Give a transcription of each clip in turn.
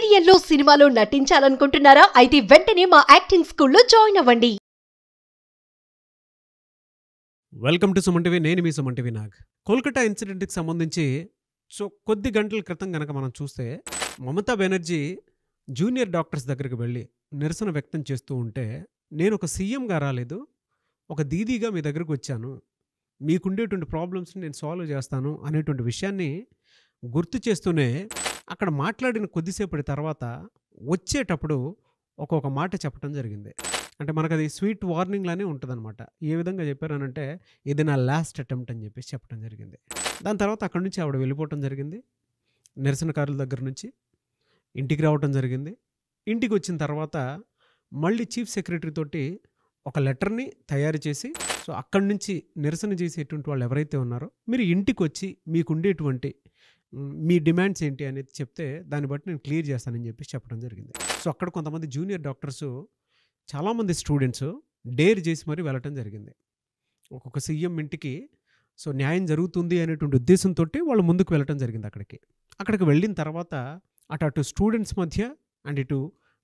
సీరియల్లో సినిమాలో నటించాలనుకుంటున్నారా అయితే వెంటనే మా యాక్టింగ్ స్కూల్లో జాయిన్ అవ్వండి వెల్కమ్ టు సుమంటివి నేను మీ సుమంటివి నాగ్ కోల్కతా ఇన్సిడెంట్కి సంబంధించి సో కొద్ది గంటల క్రితం కనుక మనం చూస్తే మమతా బెనర్జీ జూనియర్ డాక్టర్స్ దగ్గరికి వెళ్ళి నిరసన వ్యక్తం చేస్తూ ఉంటే నేను ఒక సీఎంగా రాలేదు ఒక దీదీగా మీ దగ్గరకు వచ్చాను మీకుండేటువంటి ప్రాబ్లమ్స్ని నేను సాల్వ్ చేస్తాను అనేటువంటి విషయాన్ని గుర్తు చేస్తూనే అక్కడ మాట్లాడిన కొద్దిసేపటి తర్వాత వచ్చేటప్పుడు ఒక్కొక్క మాట చెప్పడం జరిగింది అంటే మనకు అది స్వీట్ వార్నింగ్లానే ఉంటుందన్నమాట ఏ విధంగా చెప్పారనంటే ఇది నా లాస్ట్ అటెంప్ట్ అని చెప్పేసి చెప్పడం జరిగింది దాని తర్వాత అక్కడి నుంచి ఆవిడ వెళ్ళిపోవటం జరిగింది నిరసనకారుల దగ్గర నుంచి ఇంటికి రావటం జరిగింది ఇంటికి వచ్చిన తర్వాత మళ్ళీ చీఫ్ సెక్రటరీ తోటి ఒక లెటర్ని తయారు చేసి సో అక్కడి నుంచి నిరసన చేసేటువంటి వాళ్ళు ఎవరైతే ఉన్నారో మీరు ఇంటికి వచ్చి మీకుండేటువంటి మీ డిమాండ్స్ ఏంటి అనేది చెప్తే దాన్ని బట్టి నేను క్లియర్ చేస్తానని చెప్పేసి చెప్పడం జరిగింది సో అక్కడ కొంతమంది జూనియర్ డాక్టర్స్ చాలామంది స్టూడెంట్స్ డేర్ చేసి మరీ వెళ్ళటం జరిగింది ఒక్కొక్క సీఎం ఇంటికి సో న్యాయం జరుగుతుంది అనేటువంటి ఉద్దేశంతో వాళ్ళు ముందుకు వెళ్ళటం జరిగింది అక్కడికి అక్కడికి వెళ్ళిన తర్వాత అటు అటు స్టూడెంట్స్ మధ్య అండ్ ఇటు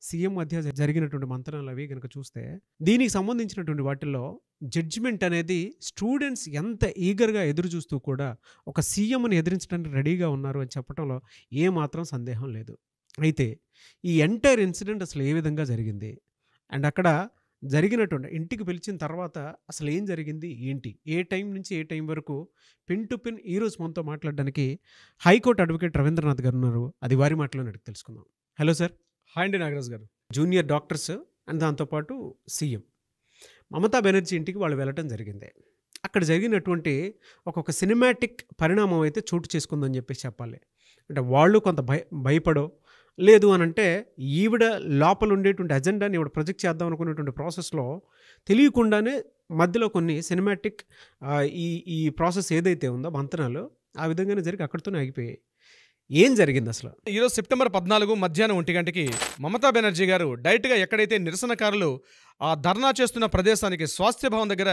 సీఎం మధ్య జరిగినటువంటి మంత్రాలు అవి కనుక చూస్తే దీనికి సంబంధించినటువంటి వాటిల్లో జడ్జిమెంట్ అనేది స్టూడెంట్స్ ఎంత ఈగర్గా ఎదురు చూస్తూ కూడా ఒక సీఎంని ఎదిరించడానికి రెడీగా ఉన్నారు అని చెప్పడంలో ఏమాత్రం సందేహం లేదు అయితే ఈ ఎంటైర్ ఇన్సిడెంట్ అసలు ఏ విధంగా జరిగింది అండ్ అక్కడ జరిగినటువంటి ఇంటికి పిలిచిన తర్వాత అసలు ఏం జరిగింది ఏంటి ఏ టైం నుంచి ఏ టైం వరకు పిన్ టు పిన్ ఈరోజు మనతో మాట్లాడడానికి హైకోర్టు అడ్వకేట్ రవీంద్రనాథ్ గారు ఉన్నారు అది వారి మాటలో అడిగి తెలుసుకుందాం హలో సార్ హాయ్ అండి గారు జూనియర్ డాక్టర్స్ అండ్ దాంతోపాటు సీఎం మమతా బెనర్జీ ఇంటికి వాళ్ళు వెళ్ళటం జరిగింది అక్కడ జరిగినటువంటి ఒక్కొక్క సినిమాటిక్ పరిణామం అయితే చోటు చేసుకుందని చెప్పేసి చెప్పాలి అంటే వాళ్ళు కొంత భయ భయపడో లేదు అని అంటే ఈవిడ లోపల ఉండేటువంటి అజెండాని ఈవిడ ప్రొజెక్ట్ చేద్దాం అనుకునేటువంటి ప్రాసెస్లో తెలియకుండానే మధ్యలో కొన్ని సినిమాటిక్ ఈ ఈ ప్రాసెస్ ఏదైతే ఉందో వంతనాలు ఆ విధంగానే జరిగి అక్కడితోనే ఆగిపోయాయి ఏం జరిగింది అసలు ఈరోజు సెప్టెంబర్ పద్నాలుగు మధ్యాహ్నం ఒంటి గంటకి మమతా బెనర్జీ గారు డైరెక్ట్గా ఎక్కడైతే నిరసనకారులు ఆ ధర్నా చేస్తున్న ప్రదేశానికి స్వాస్థ్య భవన్ దగ్గర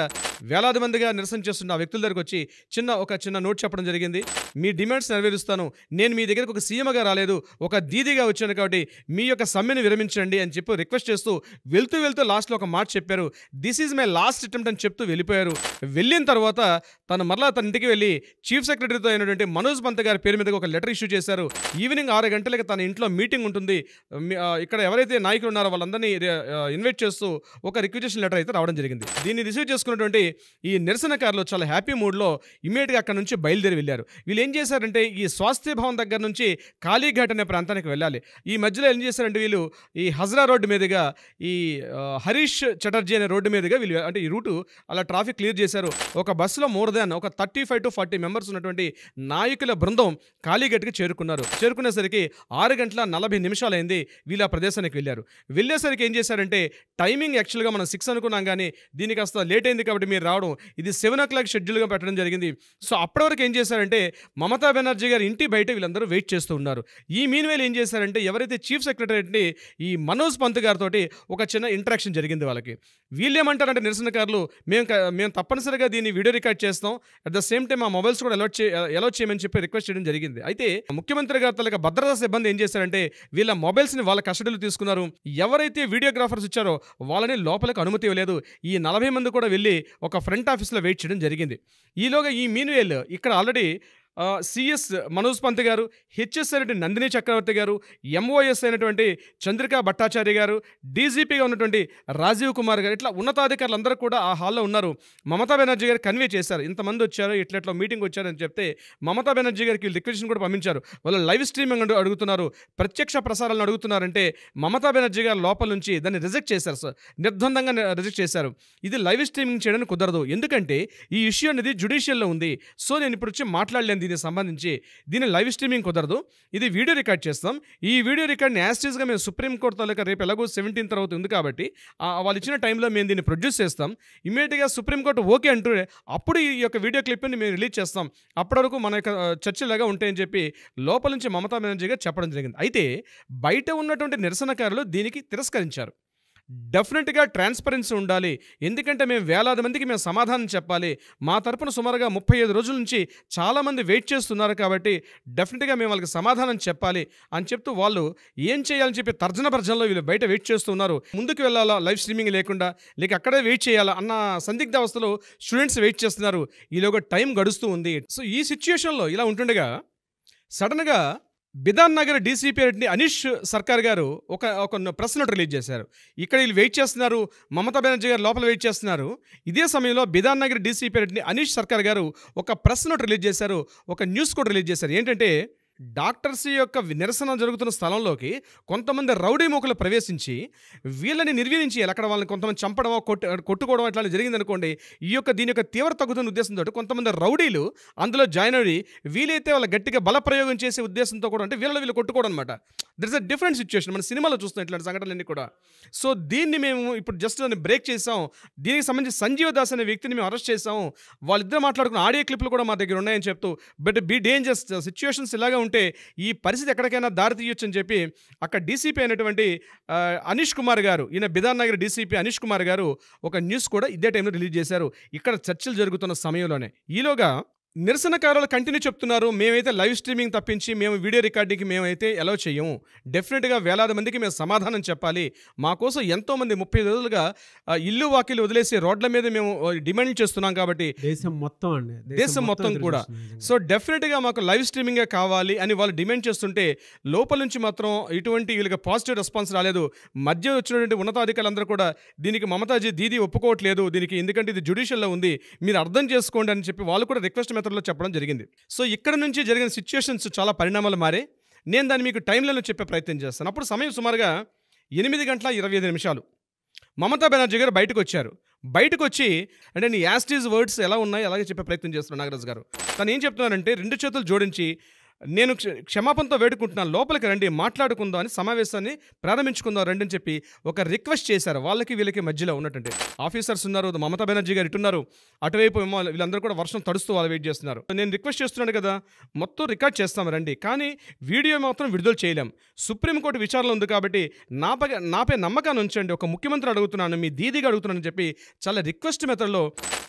వేలాది మందిగా నిరసన చేస్తున్న వ్యక్తుల దగ్గరకు వచ్చి చిన్న ఒక చిన్న నోట్ చెప్పడం జరిగింది మీ డిమాండ్స్ నెరవేరుస్తాను నేను మీ దగ్గరకు ఒక సీఎంగా రాలేదు ఒక దీదీగా వచ్చాను కాబట్టి మీ యొక్క సమ్మెను విరమించండి అని చెప్పి రిక్వెస్ట్ చేస్తూ వెళ్తూ వెళ్తూ లాస్ట్లో ఒక మాట చెప్పారు this is my last attempt అని చెప్తూ వెళ్ళిపోయారు వెళ్ళిన తర్వాత తను మరలా తన ఇంటికి వెళ్ళి చీఫ్ సెక్రటరీతో అయినటువంటి మనోజ్ పంత్ గారి పేరు మీద ఒక లెటర్ ఇష్యూ చేశారు ఈవినింగ్ ఆరు గంటలకు తన ఇంట్లో మీటింగ్ ఉంటుంది ఇక్కడ ఎవరైతే నాయకులు ఉన్నారో వాళ్ళందరినీ ఇన్వైట్ చేస్తూ ఒక రిక్వజేషన్ లెటర్ అయితే రావడం జరిగింది దీన్ని రిసీవ్ చేసుకున్నటువంటి ఈ నిరసనకారులు చాలా హ్యాపీ మూడ్లో ఇమీడియట్గా అక్కడ నుంచి బయలుదేరి వెళ్ళారు వీళ్ళు ఏం చేశారంటే ఈ స్వాస్థ్య భవన్ దగ్గర నుంచి ఖాళీఘాట్ అనే ప్రాంతానికి వెళ్ళాలి ఈ మధ్యలో ఏం చేశారంటే వీళ్ళు ఈ హజరా రోడ్డు మీదుగా ఈ హరీష్ చటర్జీ అనే రోడ్డు మీదుగా వీళ్ళు అంటే ఈ రూటు అలా ట్రాఫిక్ క్లియర్ చేశారు ఒక బస్సులో మోర్ దాన్ ఒక thirty five to forty members ఉన్నటువంటి నాయకుల బృందం ఖాళీఘట్కి చేరుకున్నారు చేరుకునేసరికి ఆరు గంటల నలభై నిమిషాలైంది వీళ్ళు ఆ ప్రదేశానికి వెళ్ళారు వెళ్ళేసరికి ఏం చేశారంటే టైమింగ్ యాక్చువల్గా మనం సిక్స్ అనుకున్నాం కానీ దీనికి కాస్త లేట్ అయింది కాబట్టి మీరు రావడం ఇది సెవెన్ ఓ క్లాక్ షెడ్యూల్గా పెట్టడం జరిగింది సో అప్పటి వరకు ఏం చేశారంటే మమతా బెనర్జీ గారి ఇంటి బయట వీళ్ళందరూ వెయిట్ చేస్తూ ఉన్నారు ఈ మీన్వేలు ఏం చేశారంటే ఎవరైతే చీఫ్ సెక్రటరీని ఈ మనోజ్ పంత్ గారితో ఒక చిన్న ఇంటరాక్షన్ జరిగింది వాళ్ళకి వీళ్ళేమంటారంటే నిరసనకారులు మేము మేము తప్పనిసరిగా దీన్ని వీడియో రికార్డ్ చేస్తాం అట్ ద సేమ్ టైం మా మొబైల్స్ కూడా అలౌట్ చే అలౌట్ చేయమని చెప్పి రిక్వెస్ట్ చేయడం జరిగింది అయితే ముఖ్యమంత్రి గారి తలక భద్రతా సిబ్బంది ఏం చేశారంటే వీళ్ళ మొబైల్స్ని వాళ్ళ కస్టడీలో తీసుకున్నారు ఎవరైతే వీడియోగ్రాఫర్స్ ఇచ్చారో వాళ్ళని కానీ లోపలికి అనుమతి ఇవ్వలేదు ఈ నలభై మంది కూడా వెళ్ళి ఒక ఫ్రంట్ ఆఫీస్లో వెయిట్ చేయడం జరిగింది ఈలోగా ఈ మీనువేల్ ఇక్కడ ఆల్రెడీ సిఎస్ మనోజ్ పంత్ గారు హెచ్ఎస్ అయినటువంటి నందిని చక్రవర్తి గారు ఎంఓఎస్ అయినటువంటి చంద్రికా భట్టాచార్య గారు డీజీపీగా ఉన్నటువంటి రాజీవ్ కుమార్ గారు ఇట్లా ఉన్నతాధికారులు అందరూ కూడా ఆ హాల్లో ఉన్నారు మమతా బెనర్జీ గారు కన్వే చేశారు ఇంతమంది వచ్చారు ఇట్లా మీటింగ్ వచ్చారని చెప్తే మమతా బెనర్జీ గారికి రిక్వెస్ట్ కూడా పంపించారు వాళ్ళు లైవ్ స్ట్రీమింగ్ అడుగుతున్నారు ప్రత్యక్ష ప్రసారాలను అడుగుతున్నారంటే మమతా బెనర్జీ గారు లోపల నుంచి దాన్ని రిజెక్ట్ చేశారు సార్ నిర్ధందంగా రిజెక్ట్ చేశారు ఇది లైవ్ స్ట్రీమింగ్ చేయడానికి కుదరదు ఎందుకంటే ఈ ఇష్యూ అనేది జ్యుడిషియల్లో ఉంది సో నేను ఇప్పుడు వచ్చి మాట్లాడలేదు దీనికి సంబంధించి దీని లైవ్ స్ట్రీమింగ్ కుదరదు ఇది వీడియో రికార్డ్ చేస్తాం ఈ వీడియో రికార్డ్ని యాస్టీస్గా మేము సుప్రీంకోర్టు తాలూకా రేపు ఎలాగో సెవెంటీన్ తర్వాత ఉంది కాబట్టి వాళ్ళు ఇచ్చిన టైంలో మేము దీన్ని ప్రొడ్యూస్ చేస్తాం ఇమీడియట్గా సుప్రీంకోర్టు ఓకే అంటూ అప్పుడు ఈ యొక్క వీడియో క్లిప్ని మేము రిలీజ్ చేస్తాం అప్పటి వరకు మన యొక్క చర్చలాగా ఉంటాయని చెప్పి లోపల నుంచి మమతా బెనర్జీగా చెప్పడం జరిగింది అయితే బయట ఉన్నటువంటి నిరసనకారులు దీనికి తిరస్కరించారు డెఫినెట్గా ట్రాన్స్పరెన్సీ ఉండాలి ఎందుకంటే మేము వేలాది మందికి మేము సమాధానం చెప్పాలి మా తరపున సుమారుగా ముప్పై ఐదు రోజుల నుంచి చాలామంది వెయిట్ చేస్తున్నారు కాబట్టి డెఫినెట్గా మేము వాళ్ళకి సమాధానం చెప్పాలి అని చెప్తూ వాళ్ళు ఏం చేయాలని చెప్పి తర్జన భర్జనలో వీళ్ళు బయట వెయిట్ చేస్తున్నారు ముందుకు వెళ్ళాలా లైవ్ స్ట్రీమింగ్ లేకుండా లేక అక్కడే వెయిట్ చేయాలా అన్న సందిగ్ధ అవస్థలో స్టూడెంట్స్ వెయిట్ చేస్తున్నారు ఈలోగా టైం గడుస్తూ ఉంది సో ఈ సిచ్యుయేషన్లో ఇలా ఉంటుండగా సడన్గా బిదాన్ నగర్ డీసీపీ రెడ్డి అనీష్ సర్కార్ గారు ఒక ఒక ప్రెస్ నోట్ రిలీజ్ చేశారు ఇక్కడ వీళ్ళు వెయిట్ చేస్తున్నారు మమతా బెనర్జీ గారు లోపల వెయిట్ చేస్తున్నారు ఇదే సమయంలో బిదాన్ నగర్ డీసీపీ రెడ్డి అనీష్ సర్కార్ గారు ఒక ప్రెస్ నోట్ రిలీజ్ చేశారు ఒక న్యూస్ కూడా రిలీజ్ చేశారు ఏంటంటే డాక్టర్స్ యొక్క నిరసన జరుగుతున్న స్థలంలోకి కొంతమంది రౌడీ మూకలు ప్రవేశించి వీళ్ళని నిర్వీర్యం అక్కడ వాళ్ళని కొంతమంది చంపడమో కొట్టు కొట్టుకోవడం ఇట్లా జరిగిందనుకోండి ఈ యొక్క దీని యొక్క తీవ్ర తగ్గుతున్న ఉద్దేశంతో కొంతమంది రౌడీలు అందులో జాయిన్ అయ్యి వీలైతే వాళ్ళ గట్టిగా బలప్రయోగం చేసే ఉద్దేశంతో కూడా అంటే వీళ్ళలో వీళ్ళు కొట్టుకోవడం అనమాట there is a different situation మన సినిమాలో చూస్తున్నాం ఇట్లాంటి సంఘటనలన్నీ కూడా సో దీన్ని మేము ఇప్పుడు జస్ట్ దాన్ని బ్రేక్ చేసాం దీనికి సంబంధించి సంజీవ దాస్ అనే వ్యక్తిని మేము అరెస్ట్ చేసాం వాళ్ళిద్దరు మాట్లాడుకున్న ఆడియో క్లిప్లు కూడా మా దగ్గర ఉన్నాయని చెప్తూ బట్ బీ డేంజర్స్ సిచ్యువేషన్స్ ఇలాగే ఉంటాయి ఉంటే ఈ పరిస్థితి ఎక్కడికైనా దారితీయొచ్చు అని చెప్పి అక్కడ డీసీపీ అయినటువంటి అనీష్ కుమార్ గారు ఈయన బిధాన్ నగర్ డీసీపీ అనీష్ కుమార్ గారు ఒక న్యూస్ కూడా ఇదే టైంలో రిలీజ్ చేశారు ఇక్కడ చర్చలు జరుగుతున్న సమయంలోనే ఈలోగా నిరసనకారులు కంటిన్యూ చెప్తున్నారు మేమైతే లైవ్ స్ట్రీమింగ్ తప్పించి మేము వీడియో రికార్డింగ్కి మేమైతే ఎలా చేయము డెఫినెట్గా వేలాది మందికి మేము సమాధానం చెప్పాలి మా కోసం ఎంతోమంది ముప్పై రోజులుగా ఇల్లు వాకిలు వదిలేసి రోడ్ల మీద మేము డిమాండ్ చేస్తున్నాం కాబట్టి దేశం మొత్తం అండి దేశం మొత్తం కూడా సో డెఫినెట్గా మాకు లైవ్ స్ట్రీమింగే కావాలి అని వాళ్ళు డిమాండ్ చేస్తుంటే లోపల నుంచి మాత్రం ఇటువంటి వీళ్ళకి పాజిటివ్ రెస్పాన్స్ రాలేదు మధ్య వచ్చినటువంటి ఉన్నతాధికారులందరూ కూడా దీనికి మమతాజీ దీది ఒప్పుకోవట్లేదు దీనికి ఎందుకంటే ఇది జ్యుడిషియల్లో ఉంది మీరు అర్థం చేసుకోండి అని చెప్పి వాళ్ళు కూడా రిక్వెస్ట్ పాఠ్యాంతరంలో చెప్పడం జరిగింది సో ఇక్కడ నుంచి జరిగిన సిచ్యువేషన్స్ చాలా పరిణామాలు మారే నేను దాన్ని మీకు టైంలో చెప్పే ప్రయత్నం చేస్తాను అప్పుడు సమయం సుమారుగా ఎనిమిది గంటల ఇరవై ఐదు నిమిషాలు మమతా బెనర్జీ గారు బయటకు వచ్చారు బయటకు వచ్చి అంటే నీ యాస్టీజ్ వర్డ్స్ ఎలా ఉన్నాయి అలాగే చెప్పే ప్రయత్నం చేస్తున్నాడు నాగరాజు గారు తను ఏం చెప్తున్నారంటే రెండు చేతులు జోడించి నేను క్షమాపణతో వేడుకుంటున్నాను లోపలికి రండి మాట్లాడుకుందాం అని సమావేశాన్ని ప్రారంభించుకుందాం రండి అని చెప్పి ఒక రిక్వెస్ట్ చేశారు వాళ్ళకి వీళ్ళకి మధ్యలో ఉన్నటువంటి ఆఫీసర్స్ ఉన్నారు మమతా బెనర్జీ గారు ఇటున్నారు అటువైపు వీళ్ళందరూ కూడా వర్షం తడుస్తూ వాళ్ళు వెయిట్ చేస్తున్నారు నేను రిక్వెస్ట్ చేస్తున్నాను కదా మొత్తం రికార్డ్ చేస్తాం రండి కానీ వీడియో మాత్రం విడుదల చేయలేం సుప్రీంకోర్టు విచారణ ఉంది కాబట్టి నాపై నాపై నమ్మకాన్ని ఉంచండి ఒక ముఖ్యమంత్రి అడుగుతున్నాను మీ దీదిగా అడుగుతున్నానని చెప్పి చాలా రిక్వెస్ట్ మెథడ్లో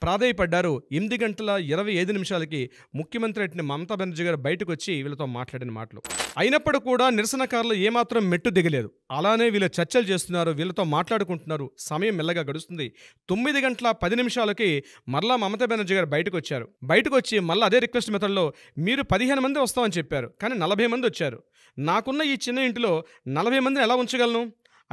ప్రాధాయపడ్డారు ఎనిమిది గంటల ఇరవై ఐదు నిమిషాలకి ముఖ్యమంత్రి మమతా బెనర్జీ గారు బయటకు వచ్చి వీళ్ళతో మాట్లాడిన మాటలు అయినప్పుడు కూడా నిరసనకారులు ఏమాత్రం మెట్టు దిగలేదు అలానే వీళ్ళు చర్చలు చేస్తున్నారు వీళ్ళతో మాట్లాడుకుంటున్నారు సమయం మెల్లగా గడుస్తుంది తొమ్మిది గంటల పది నిమిషాలకి మరలా మమతా బెనర్జీ గారు బయటకు వచ్చారు బయటకు వచ్చి మళ్ళీ అదే రిక్వెస్ట్ మెథడ్లో మీరు పదిహేను మంది వస్తామని చెప్పారు కానీ నలభై మంది వచ్చారు నాకున్న ఈ చిన్న ఇంటిలో నలభై మందిని ఎలా ఉంచగలను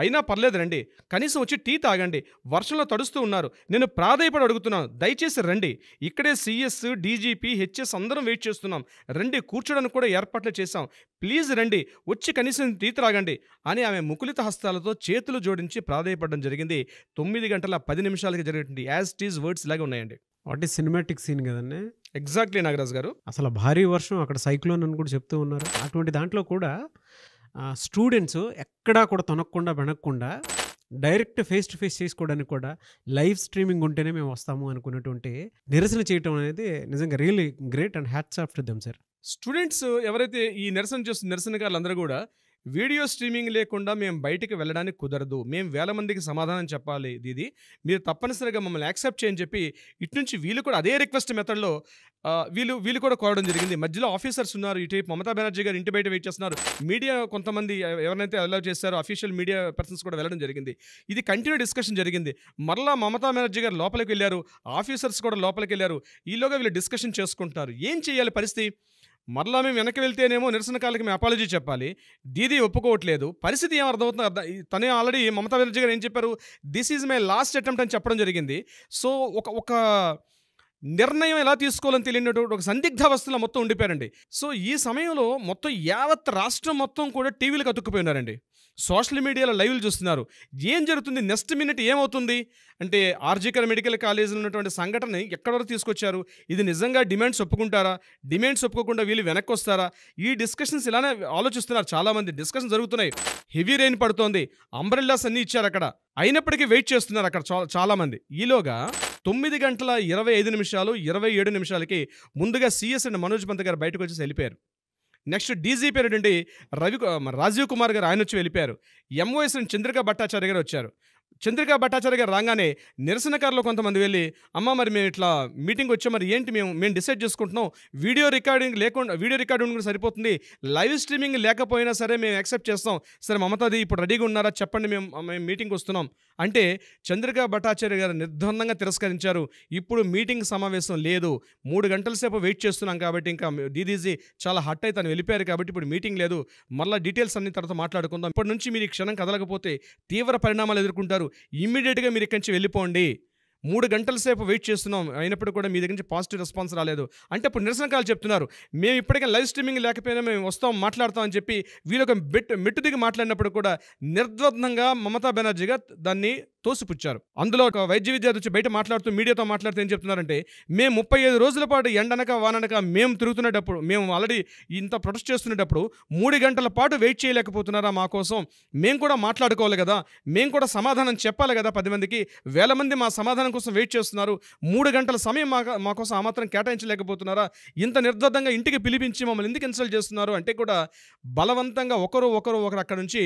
అయినా పర్లేదు రండి కనీసం వచ్చి టీ తాగండి వర్షంలో తడుస్తూ ఉన్నారు నేను ప్రాధాయపడి అడుగుతున్నాను దయచేసి రండి ఇక్కడే సిఎస్ డీజీపీ హెచ్ఎస్ అందరం వెయిట్ చేస్తున్నాం రండి కూర్చోడానికి కూడా ఏర్పాట్లు చేశాం ప్లీజ్ రండి వచ్చి కనీసం టీ త్రాగండి అని ఆమె ముకులిత హస్తాలతో చేతులు జోడించి ప్రాధాయపడడం జరిగింది తొమ్మిది గంటల పది నిమిషాలకి జరిగినటువంటి యాజ్ టీజ్ వర్డ్స్ ఇలాగే ఉన్నాయండి వాటి సినిమాటిక్ సీన్ కదండి ఎగ్జాక్ట్లీ నాగరాజ్ గారు అసలు భారీ వర్షం అక్కడ సైక్లోన్ అని కూడా చెప్తూ ఉన్నారు అటువంటి దాంట్లో కూడా స్టూడెంట్స్ ఎక్కడా కూడా తొనకుండా వెనక్కుండా డైరెక్ట్ ఫేస్ టు ఫేస్ చేసుకోవడానికి కూడా లైవ్ స్ట్రీమింగ్ ఉంటేనే మేము వస్తాము అనుకున్నటువంటి నిరసన చేయటం అనేది నిజంగా really great and hats off to them sir students ఎవరైతే ఈ నిరసన చేస్తున్న నిరసనకారులందరూ కూడా వీడియో స్ట్రీమింగ్ లేకుండా మేము బయటికి వెళ్ళడానికి కుదరదు మేము వేల మందికి సమాధానం చెప్పాలి ఇది మీరు తప్పనిసరిగా మమ్మల్ని యాక్సెప్ట్ చేయని చెప్పి ఇటు నుంచి వీళ్ళు కూడా అదే రిక్వెస్ట్ మెథడ్లో వీళ్ళు వీళ్ళు కూడా కోరడం జరిగింది మధ్యలో ఆఫీసర్స్ ఉన్నారు ఇటు మమతా బెనర్జీ గారు ఇంటి బయట వెయిట్ చేస్తున్నారు మీడియా కొంతమంది ఎవరైతే అలౌ చేశారో అఫీషియల్ మీడియా పర్సన్స్ కూడా వెళ్ళడం జరిగింది ఇది కంటిన్యూ డిస్కషన్ జరిగింది మరలా మమతా బెనర్జీ గారు లోపలికి వెళ్ళారు ఆఫీసర్స్ కూడా లోపలికి వెళ్ళారు ఈలోగా వీళ్ళు డిస్కషన్ చేసుకుంటున్నారు ఏం చేయాలి పరిస్థితి మరలా మేము వెనక్కి వెళ్తేనేమో కాలకి మేము అపాలజీ చెప్పాలి దీది ఒప్పుకోవట్లేదు పరిస్థితి ఏం అర్థమవుతుంది అర్థం తనే ఆల్రెడీ మమతా బెనర్జీ గారు ఏం చెప్పారు this is my last attempt అని చెప్పడం జరిగింది సో ఒక ఒక నిర్ణయం ఎలా తీసుకోవాలని తెలియనటువంటి ఒక సందిగ్ధ వస్తువుల మొత్తం ఉండిపోయారండి సో ఈ సమయంలో మొత్తం యావత్ రాష్ట్రం మొత్తం కూడా టీవీలకు అతుక్కుపోయినారండి సోషల్ మీడియాలో లైవ్లు చూస్తున్నారు ఏం జరుగుతుంది నెక్స్ట్ మినిట్ ఏమవుతుంది అంటే ఆర్జికల్ మెడికల్ కాలేజీలో ఉన్నటువంటి సంఘటన ఎక్కడ వరకు తీసుకొచ్చారు ఇది నిజంగా డిమాండ్స్ ఒప్పుకుంటారా డిమాండ్స్ ఒప్పుకోకుండా వీళ్ళు వెనక్కి వస్తారా ఈ డిస్కషన్స్ ఇలానే ఆలోచిస్తున్నారు చాలామంది డిస్కషన్ జరుగుతున్నాయి హెవీ రెయిన్ పడుతోంది అంబ్రెల్లాస్ అన్నీ ఇచ్చారు అక్కడ అయినప్పటికీ వెయిట్ చేస్తున్నారు అక్కడ చాలామంది ఈలోగా తొమ్మిది గంటల ఇరవై ఐదు నిమిషాలు ఇరవై ఏడు నిమిషాలకి ముందుగా సిఎస్ అండ్ మనోజ్ పంత్ గారు బయటకు వచ్చేసి వెళ్ళిపోయారు నెక్స్ట్ డీజీపీ అయినటువంటి రవి రాజీవ్ కుమార్ గారు ఆయన వచ్చి వెళ్ళిపోయారు ఎంఓఎస్ చంద్రిక భట్టాచార్య గారు వచ్చారు చంద్రికా భట్టాచార్య గారు రాగానే నిరసనకారులు కొంతమంది వెళ్ళి అమ్మ మరి మేము ఇట్లా మీటింగ్ వచ్చే మరి ఏంటి మేము మేము డిసైడ్ చేసుకుంటున్నాం వీడియో రికార్డింగ్ లేకుండా వీడియో రికార్డింగ్ కూడా సరిపోతుంది లైవ్ స్ట్రీమింగ్ లేకపోయినా సరే మేము యాక్సెప్ట్ చేస్తాం సరే మమతాది ఇప్పుడు రెడీగా ఉన్నారా చెప్పండి మేము మేము మీటింగ్కి వస్తున్నాం అంటే చంద్రికా భట్టాచార్య గారు నిర్ధందంగా తిరస్కరించారు ఇప్పుడు మీటింగ్ సమావేశం లేదు మూడు గంటల సేపు వెయిట్ చేస్తున్నాం కాబట్టి ఇంకా డీదీజీ చాలా హట్ అయి తను వెళ్ళిపోయారు కాబట్టి ఇప్పుడు మీటింగ్ లేదు మళ్ళీ డీటెయిల్స్ అన్ని తర్వాత మాట్లాడుకుందాం ఇప్పటి నుంచి మీరు ఈ క్షణం కదలకపోతే తీవ్ర పరిణామాలు ఎదుర్కొంటారు ఇమ్మీడియట్గా మీరు ఇక్కడి నుంచి వెళ్ళిపోండి మూడు గంటల సేపు వెయిట్ చేస్తున్నాం అయినప్పుడు కూడా మీ దగ్గర నుంచి పాజిటివ్ రెస్పాన్స్ రాలేదు అంటే అప్పుడు నిరసనకాలు చెప్తున్నారు మేము ఇప్పటికే లైవ్ స్ట్రీమింగ్ లేకపోయినా మేము వస్తాం మాట్లాడతాం అని చెప్పి వీళ్ళొక బెట్ మెట్టు దిగి మాట్లాడినప్పుడు కూడా నిర్ద్వంద్వంగా మమతా బెనర్జీగా దాన్ని తోసిపుచ్చారు అందులో ఒక వైద్య విద్యార్థి వచ్చి బయట మాట్లాడుతూ మీడియాతో మాట్లాడుతూ ఏం చెప్తున్నారంటే మేము ముప్పై ఐదు రోజుల పాటు ఎండనక వాననక మేము తిరుగుతున్నప్పుడు మేము ఆల్రెడీ ఇంత ప్రొటెస్ట్ చేస్తున్నప్పుడు మూడు గంటల పాటు వెయిట్ చేయలేకపోతున్నారా మా కోసం మేము కూడా మాట్లాడుకోవాలి కదా మేము కూడా సమాధానం చెప్పాలి కదా పది మందికి వేల మంది మా సమాధానం వాగ్దానం కోసం వెయిట్ చేస్తున్నారు మూడు గంటల సమయం మా మా కోసం ఆ మాత్రం కేటాయించలేకపోతున్నారా ఇంత నిర్దర్థంగా ఇంటికి పిలిపించి మమ్మల్ని ఎందుకు ఇన్సల్ట్ చేస్తున్నారు అంటే కూడా బలవంతంగా ఒకరు ఒకరు ఒకరు అక్కడ నుంచి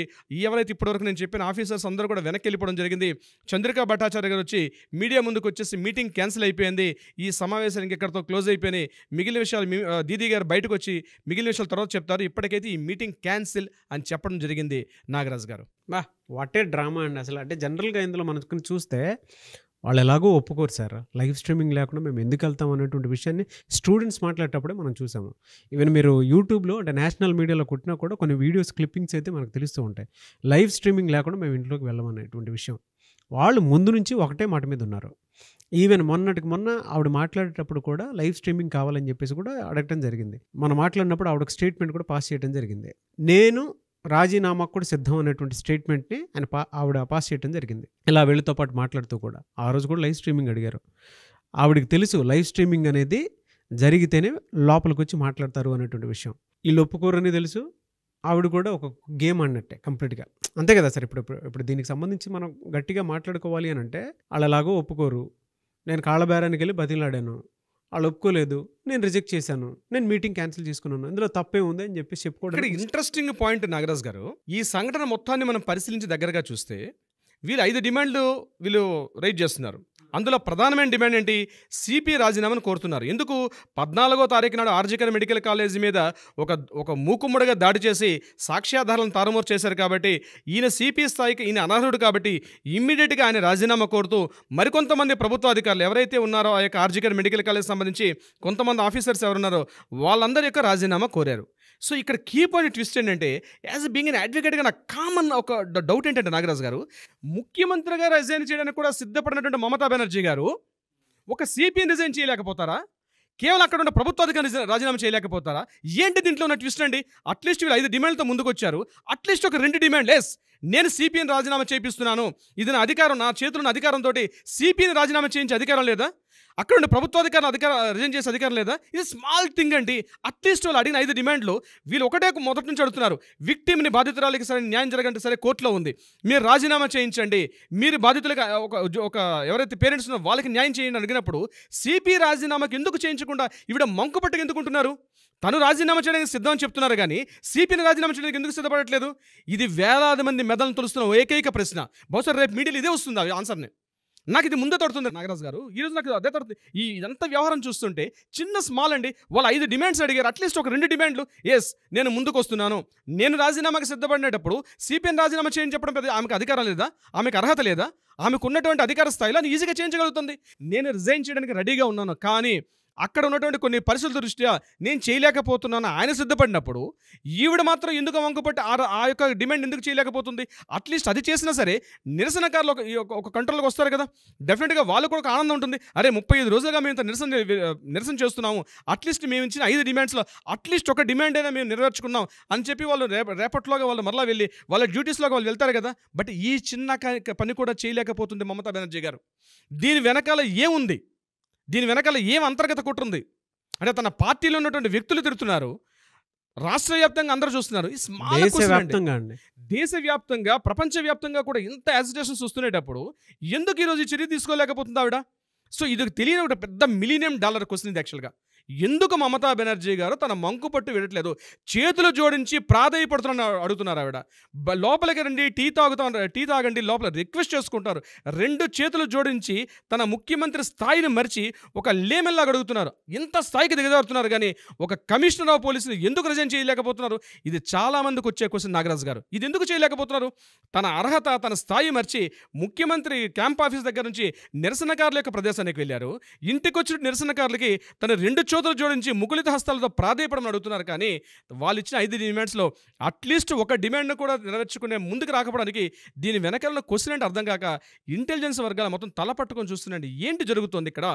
ఎవరైతే ఇప్పటివరకు నేను చెప్పిన ఆఫీసర్స్ అందరూ కూడా వెనక్కి వెళ్ళిపోవడం జరిగింది చంద్రికా భట్టాచార్య గారు వచ్చి మీడియా ముందుకు వచ్చేసి మీటింగ్ క్యాన్సిల్ అయిపోయింది ఈ సమావేశానికి ఇక్కడతో క్లోజ్ అయిపోయినాయి మిగిలిన విషయాలు దీదీ గారు బయటకు వచ్చి మిగిలిన విషయాలు తర్వాత చెప్తారు ఇప్పటికైతే ఈ మీటింగ్ క్యాన్సిల్ అని చెప్పడం జరిగింది నాగరాజ్ గారు వాటే డ్రామా అండి అసలు అంటే జనరల్గా ఇందులో మనకు చూస్తే వాళ్ళు ఎలాగో ఒప్పుకోరు సార్ లైవ్ స్ట్రీమింగ్ లేకుండా మేము ఎందుకు వెళ్తాం అనేటువంటి విషయాన్ని స్టూడెంట్స్ మాట్లాడేటప్పుడే మనం చూసాము ఈవెన్ మీరు యూట్యూబ్లో అంటే నేషనల్ మీడియాలో కొట్టినా కూడా కొన్ని వీడియోస్ క్లిప్పింగ్స్ అయితే మనకు తెలుస్తూ ఉంటాయి లైవ్ స్ట్రీమింగ్ లేకుండా మేము ఇంట్లోకి వెళ్ళమనేటువంటి విషయం వాళ్ళు ముందు నుంచి ఒకటే మాట మీద ఉన్నారు ఈవెన్ మొన్నటికి మొన్న ఆవిడ మాట్లాడేటప్పుడు కూడా లైవ్ స్ట్రీమింగ్ కావాలని చెప్పేసి కూడా అడగటం జరిగింది మనం మాట్లాడినప్పుడు ఆవిడకు స్టేట్మెంట్ కూడా పాస్ చేయడం జరిగింది నేను రాజీనామా కూడా సిద్ధం అనేటువంటి స్టేట్మెంట్ని ఆయన పా ఆవిడ పాస్ చేయడం జరిగింది ఇలా వీళ్ళతో పాటు మాట్లాడుతూ కూడా ఆ రోజు కూడా లైవ్ స్ట్రీమింగ్ అడిగారు ఆవిడకి తెలుసు లైవ్ స్ట్రీమింగ్ అనేది జరిగితేనే లోపలికి వచ్చి మాట్లాడతారు అనేటువంటి విషయం వీళ్ళు ఒప్పుకోరని తెలుసు ఆవిడ కూడా ఒక గేమ్ అన్నట్టే కంప్లీట్గా అంతే కదా సార్ ఇప్పుడు ఇప్పుడు దీనికి సంబంధించి మనం గట్టిగా మాట్లాడుకోవాలి అని అంటే వాళ్ళలాగో ఒప్పుకోరు నేను కాళ్ళబేరానికి వెళ్ళి బతిలాడాను వాళ్ళు ఒప్పుకోలేదు నేను రిజెక్ట్ చేశాను నేను మీటింగ్ క్యాన్సిల్ చేసుకున్నాను ఇందులో తప్పే ఉంది అని చెప్పి చెప్పుకోవడం ఇంట్రెస్టింగ్ పాయింట్ నాగరాజ్ గారు ఈ సంఘటన మొత్తాన్ని మనం పరిశీలించి దగ్గరగా చూస్తే వీళ్ళు ఐదు డిమాండ్లు వీళ్ళు రైట్ చేస్తున్నారు అందులో ప్రధానమైన డిమాండ్ ఏంటి సిపి రాజీనామాను కోరుతున్నారు ఎందుకు పద్నాలుగో తారీఖు నాడు ఆర్జికర్ మెడికల్ కాలేజీ మీద ఒక ఒక మూకుమ్మడిగా దాడి చేసి సాక్ష్యాధారాలను తారుమూరు చేశారు కాబట్టి ఈయన సిపి స్థాయికి ఈయన అనర్హుడు కాబట్టి ఇమ్మీడియట్గా ఆయన రాజీనామా కోరుతూ మరికొంతమంది ప్రభుత్వ అధికారులు ఎవరైతే ఉన్నారో ఆ యొక్క ఆర్జికర్ మెడికల్ కాలేజ్ సంబంధించి కొంతమంది ఆఫీసర్స్ ఎవరున్నారో వాళ్ళందరి యొక్క రాజీనామా కోరారు సో ఇక్కడ కీ పాయింట్ ట్విస్ట్ ఏంటంటే యాజ్ బీయింగ్ అన్ అడ్వకేట్గా నాకు కామన్ ఒక డౌట్ ఏంటంటే నాగరాజ్ గారు ముఖ్యమంత్రిగా రిజైన్ చేయడానికి కూడా సిద్ధపడినటువంటి మమతా బెనర్జీ గారు ఒక సిపిఎం రిజైన్ చేయలేకపోతారా కేవలం అక్కడ ఉన్న అధికారి రాజీనామా చేయలేకపోతారా ఏంటి దీంట్లో ఉన్న ట్విస్ట్ అండి అట్లీస్ట్ వీళ్ళు ఐదు డిమాండ్లతో ముందుకు వచ్చారు అట్లీస్ట్ ఒక రెండు డిమాండ్ లెస్ నేను సిపిఎన్ రాజీనామా చేపిస్తున్నాను ఇది నా అధికారం నా చేతులను అధికారంతో సిపిఎన్ రాజీనామా చేయించే అధికారం లేదా అక్కడ ఉండే ప్రభుత్వాధికారులు అధికార రిజైన్ చేసే అధికారం లేదా ఇది స్మాల్ థింగ్ అండి అట్లీస్ట్ వాళ్ళు అడిగిన ఐదు డిమాండ్లు వీళ్ళు ఒకటే మొదటి నుంచి అడుగుతున్నారు విక్టిమ్ని బాధితురాలకి సరే న్యాయం జరగంటే సరే కోర్టులో ఉంది మీరు రాజీనామా చేయించండి మీరు బాధితులకి ఒక ఒక ఎవరైతే పేరెంట్స్ ఉన్నారో వాళ్ళకి న్యాయం చేయండి అడిగినప్పుడు సిపి రాజీనామాకి ఎందుకు చేయించకుండా ఇవిడ మంకు పట్టుకు ఎందుకుంటున్నారు తను రాజీనామా చేయడానికి సిద్ధం అని చెప్తున్నారు కానీ సిపిని రాజీనామా చేయడానికి ఎందుకు సిద్ధపడట్లేదు ఇది వేలాది మంది మెదలను తొలుస్తున్న ఏకైక ప్రశ్న బహుశా రేపు మీడియాలో ఇదే వస్తుంది ఆన్సర్ని నాకు ఇది ముందే తడుతుంది నాగరాజ్ గారు ఈరోజు నాకు అదే తడుతుంది ఈ ఇదంతా వ్యవహారం చూస్తుంటే చిన్న స్మాల్ అండి వాళ్ళు ఐదు డిమాండ్స్ అడిగారు అట్లీస్ట్ ఒక రెండు డిమాండ్లు ఎస్ నేను ముందుకు వస్తున్నాను నేను రాజీనామాకి సిద్ధపడినప్పుడు సిపిఎం రాజీనామా చేయని చెప్పడం పెద్ద ఆమెకు అధికారం లేదా ఆమెకు అర్హత లేదా ఆమెకు ఉన్నటువంటి అధికార స్థాయిలో ఈజీగా చేయించగలుగుతుంది నేను రిజైన్ చేయడానికి రెడీగా ఉన్నాను కానీ అక్కడ ఉన్నటువంటి కొన్ని పరిస్థితుల దృష్ట్యా నేను చేయలేకపోతున్నాను ఆయన సిద్ధపడినప్పుడు ఈవిడ మాత్రం ఎందుకు వంకపట్టి ఆ యొక్క డిమాండ్ ఎందుకు చేయలేకపోతుంది అట్లీస్ట్ అది చేసినా సరే నిరసనకారులు ఒక ఒక కంట్రోల్కి వస్తారు కదా డెఫినెట్గా వాళ్ళు కూడా ఒక ఆనందం ఉంటుంది అరే ముప్పై ఐదు రోజులుగా మేము ఇంత నిరసన నిరసన చేస్తున్నాము అట్లీస్ట్ మేము ఇచ్చిన ఐదు డిమాండ్స్లో అట్లీస్ట్ ఒక డిమాండ్ అయినా మేము నెరవేర్చుకున్నాం అని చెప్పి వాళ్ళు రేప రేపట్లోగా వాళ్ళు మరలా వెళ్ళి వాళ్ళ డ్యూటీస్లోకి వాళ్ళు వెళ్తారు కదా బట్ ఈ చిన్న పని కూడా చేయలేకపోతుంది మమతా బెనర్జీ గారు దీని వెనకాల ఏముంది దీని వెనకాల ఏం అంతర్గత కుట్రుంది అంటే తన పార్టీలో ఉన్నటువంటి వ్యక్తులు తిడుతున్నారు రాష్ట్ర వ్యాప్తంగా అందరూ చూస్తున్నారు దేశవ్యాప్తంగా ప్రపంచవ్యాప్తంగా కూడా ఇంత యాజిటేషన్స్ వస్తునేటప్పుడు ఎందుకు ఈరోజు ఈ చర్య తీసుకోలేకపోతుంది ఆవిడ సో ఇది తెలియని ఒక పెద్ద మిలీనియం డాలర్ క్వశ్చన్ ఇది యాక్చువల్గా ఎందుకు మమతా బెనర్జీ గారు తన మంకు పట్టు వెళ్ళట్లేదు చేతులు జోడించి ప్రాధాయపడుతున్న అడుగుతున్నారు ఆవిడ లోపలికి రండి టీ తాగుతా టీ తాగండి లోపల రిక్వెస్ట్ చేసుకుంటారు రెండు చేతులు జోడించి తన ముఖ్యమంత్రి స్థాయిని మరిచి ఒక లేమెల్లాగా అడుగుతున్నారు ఇంత స్థాయికి దిగజారుతున్నారు కానీ ఒక కమిషనర్ ఆఫ్ పోలీసులు ఎందుకు రిజైన్ చేయలేకపోతున్నారు ఇది చాలామందికి వచ్చే క్వశ్చన్ నాగరాజ్ గారు ఇది ఎందుకు చేయలేకపోతున్నారు తన అర్హత తన స్థాయి మర్చి ముఖ్యమంత్రి క్యాంప్ ఆఫీస్ దగ్గర నుంచి నిరసనకారుల యొక్క ప్రదేశానికి వెళ్ళారు ఇంటికొచ్చిన నిరసనకారులకి తన రెండు చేతులు జోడించి ముగులిత హస్తాలతో ప్రాధేయపడమని అడుగుతున్నారు కానీ వాళ్ళు ఇచ్చిన ఐదు డిమాండ్స్లో అట్లీస్ట్ ఒక డిమాండ్ను కూడా నెరవేర్చుకునే ముందుకు రాకపోవడానికి దీని వెనకాల క్వశ్చన్ అంటే అర్థం కాక ఇంటెలిజెన్స్ వర్గాలు మొత్తం తల పట్టుకొని చూస్తున్నాండి ఏంటి జరుగుతుంది ఇక్కడ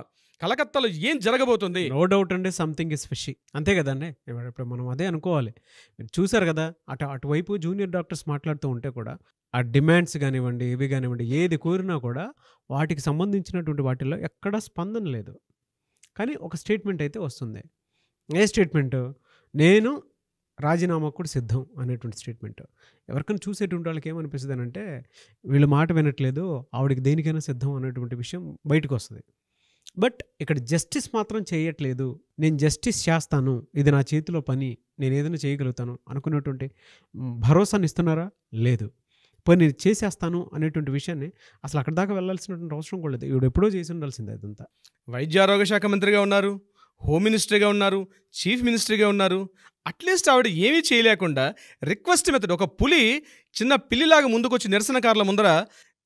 కలకత్తాలో ఏం జరగబోతుంది నో డౌట్ అండి సంథింగ్ ఇస్ ఫిషి అంతే కదండి ఇప్పుడు మనం అదే అనుకోవాలి మీరు చూసారు కదా అటు అటువైపు జూనియర్ డాక్టర్స్ మాట్లాడుతూ ఉంటే కూడా ఆ డిమాండ్స్ కానివ్వండి ఇవి కానివ్వండి ఏది కోరినా కూడా వాటికి సంబంధించినటువంటి వాటిల్లో ఎక్కడా స్పందన లేదు కానీ ఒక స్టేట్మెంట్ అయితే వస్తుంది ఏ స్టేట్మెంట్ నేను రాజీనామా కూడా సిద్ధం అనేటువంటి స్టేట్మెంట్ ఎవరికైనా చూసేటువంటి వాళ్ళకి ఏమనిపిస్తుంది అని అంటే వీళ్ళు మాట వినట్లేదు ఆవిడకి దేనికైనా సిద్ధం అనేటువంటి విషయం బయటకు వస్తుంది బట్ ఇక్కడ జస్టిస్ మాత్రం చేయట్లేదు నేను జస్టిస్ చేస్తాను ఇది నా చేతిలో పని నేను ఏదైనా చేయగలుగుతాను అనుకున్నటువంటి భరోసాని ఇస్తున్నారా లేదు పోయి నేను చేసేస్తాను అనేటువంటి విషయాన్ని అసలు అక్కడ దాకా వెళ్ళాల్సినటువంటి అవసరం కూడా లేదు ఇప్పుడు ఎప్పుడో చేసి ఉండాల్సిందే అదంతా వైద్య ఆరోగ్య శాఖ మంత్రిగా ఉన్నారు హోమ్ మినిస్టర్గా ఉన్నారు చీఫ్ మినిస్టర్గా ఉన్నారు అట్లీస్ట్ ఆవిడ ఏమీ చేయలేకుండా రిక్వెస్ట్ మెథడ్ ఒక పులి చిన్న పిల్లిలాగా ముందుకొచ్చి నిరసనకారుల ముందర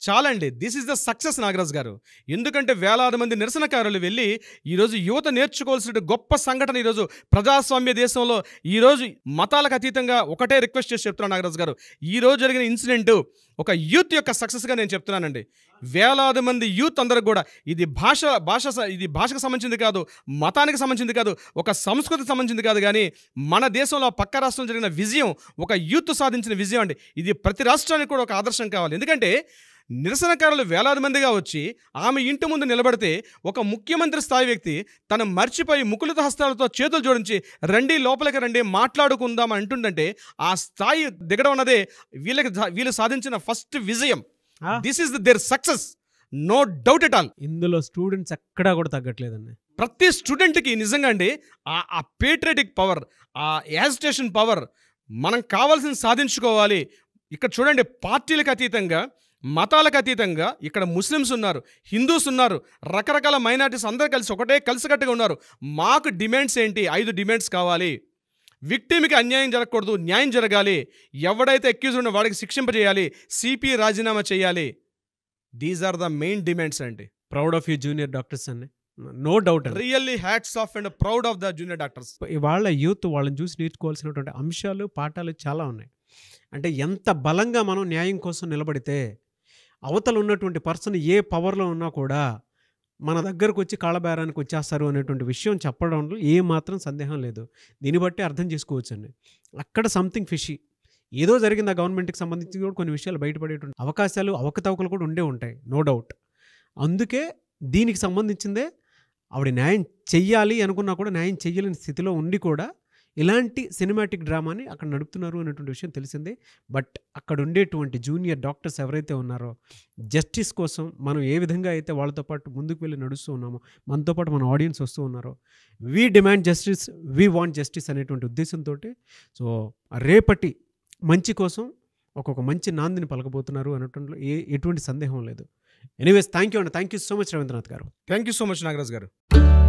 చాలండి this is the success Nagaraj garu ఎందుకంటే వేలాది మంది నిరసనకారులు వెళ్ళి ఈరోజు యువత నేర్చుకోవాల్సిన గొప్ప సంఘటన ఈరోజు ప్రజాస్వామ్య దేశంలో ఈరోజు మతాలకు అతీతంగా ఒకటే రిక్వెస్ట్ చేసి చెప్తున్నాను నాగరాజ్ గారు ఈరోజు జరిగిన ఇన్సిడెంట్ ఒక యూత్ యొక్క సక్సెస్గా నేను చెప్తున్నానండి వేలాది మంది యూత్ అందరూ కూడా ఇది భాష భాష ఇది భాషకు సంబంధించింది కాదు మతానికి సంబంధించింది కాదు ఒక సంస్కృతికి సంబంధించింది కాదు కానీ మన దేశంలో పక్క రాష్ట్రం జరిగిన విజయం ఒక యూత్ సాధించిన విజయం అండి ఇది ప్రతి రాష్ట్రానికి కూడా ఒక ఆదర్శం కావాలి ఎందుకంటే నిరసనకారులు వేలాది మందిగా వచ్చి ఆమె ఇంటి ముందు నిలబడితే ఒక ముఖ్యమంత్రి స్థాయి వ్యక్తి తన మర్చిపోయి ముకులిత హస్తాలతో చేతులు జోడించి రండి లోపలికి రండి మాట్లాడుకుందాం అంటుండంటే ఆ స్థాయి దిగడం అన్నదే వీళ్ళకి వీళ్ళు సాధించిన ఫస్ట్ విజయం this is their success no doubt at all ఇందులో స్టూడెంట్స్ ఎక్కడా కూడా తగ్గట్లేదండి ప్రతి స్టూడెంట్కి నిజంగా అండి ఆ పేట్రియటిక్ పవర్ ఆ యాజిటేషన్ పవర్ మనం కావాల్సింది సాధించుకోవాలి ఇక్కడ చూడండి పార్టీలకు అతీతంగా మతాలకు అతీతంగా ఇక్కడ ముస్లిమ్స్ ఉన్నారు హిందూస్ ఉన్నారు రకరకాల మైనార్టీస్ అందరూ కలిసి ఒకటే కలిసికట్టుగా ఉన్నారు మాకు డిమాండ్స్ ఏంటి ఐదు డిమాండ్స్ కావాలి విక్టిమ్కి అన్యాయం జరగకూడదు న్యాయం జరగాలి ఎవడైతే అక్యూజ్ ఉన్న వాడికి శిక్షింపజేయాలి సిపి రాజీనామా చేయాలి these are the main demands అండి proud of you junior doctors అండి no doubt really hats off and proud of the junior doctors వాళ్ళ యూత్ వాళ్ళని చూసి నేర్చుకోవాల్సినటువంటి అంశాలు పాఠాలు చాలా ఉన్నాయి అంటే ఎంత బలంగా మనం న్యాయం కోసం నిలబడితే అవతల ఉన్నటువంటి పర్సన్ ఏ పవర్లో ఉన్నా కూడా మన దగ్గరకు వచ్చి కాళ్ళబేరానికి వచ్చేస్తారు అనేటువంటి విషయం చెప్పడంలో ఏ మాత్రం సందేహం లేదు దీన్ని బట్టి అర్థం చేసుకోవచ్చండి అక్కడ సంథింగ్ ఫిషీ ఏదో జరిగింది ఆ గవర్నమెంట్కి సంబంధించి కూడా కొన్ని విషయాలు బయటపడేటువంటి అవకాశాలు అవకతవకలు కూడా ఉండే ఉంటాయి నో డౌట్ అందుకే దీనికి సంబంధించిందే ఆవిడ న్యాయం చెయ్యాలి అనుకున్నా కూడా న్యాయం చెయ్యలేని స్థితిలో ఉండి కూడా ఇలాంటి సినిమాటిక్ డ్రామాని అక్కడ నడుపుతున్నారు అనేటువంటి విషయం తెలిసిందే బట్ అక్కడ ఉండేటువంటి జూనియర్ డాక్టర్స్ ఎవరైతే ఉన్నారో జస్టిస్ కోసం మనం ఏ విధంగా అయితే వాళ్ళతో పాటు ముందుకు వెళ్ళి నడుస్తూ ఉన్నామో మనతో పాటు మన ఆడియన్స్ వస్తూ ఉన్నారో we demand justice we want justice అనేటువంటి ఉద్దేశంతో సో రేపటి మంచి కోసం ఒక్కొక్క మంచి నాందిని పలకబోతున్నారు అనేటువంటి ఏ ఎటువంటి సందేహం లేదు ఎనీవేస్ థ్యాంక్ యూ అండి thank you so much Ravindranath garu thank you so much Nagaraj గారు